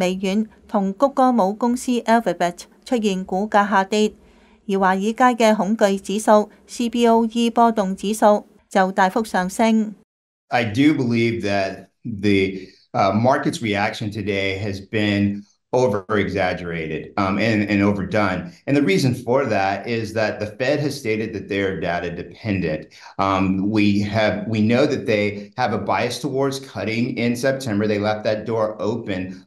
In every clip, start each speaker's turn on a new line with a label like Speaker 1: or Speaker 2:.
Speaker 1: 微軟同谷歌母公司 Alphabet 出现股价下跌，而华尔街嘅恐惧指数 CBOE 波动指数就大幅上升。
Speaker 2: I do believe that the uh, market's reaction today has been over-exaggerated um, and, and overdone. And the reason for that is that the Fed has stated that they are data dependent. Um, we have we know that they have a bias towards cutting in September. They left that door open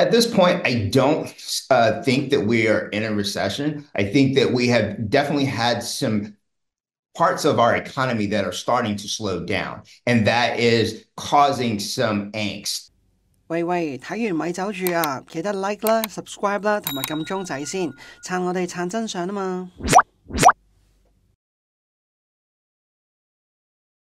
Speaker 2: At this point, I don't uh, think that we are in a recession. I think that we have definitely had some parts of our economy that are starting to slow down, and that is causing some angst.
Speaker 1: 喂喂，睇完咪走住啊！記得 like 啦、subscribe 啦，同埋撳鐘仔先，撐我哋撐真相啊嘛！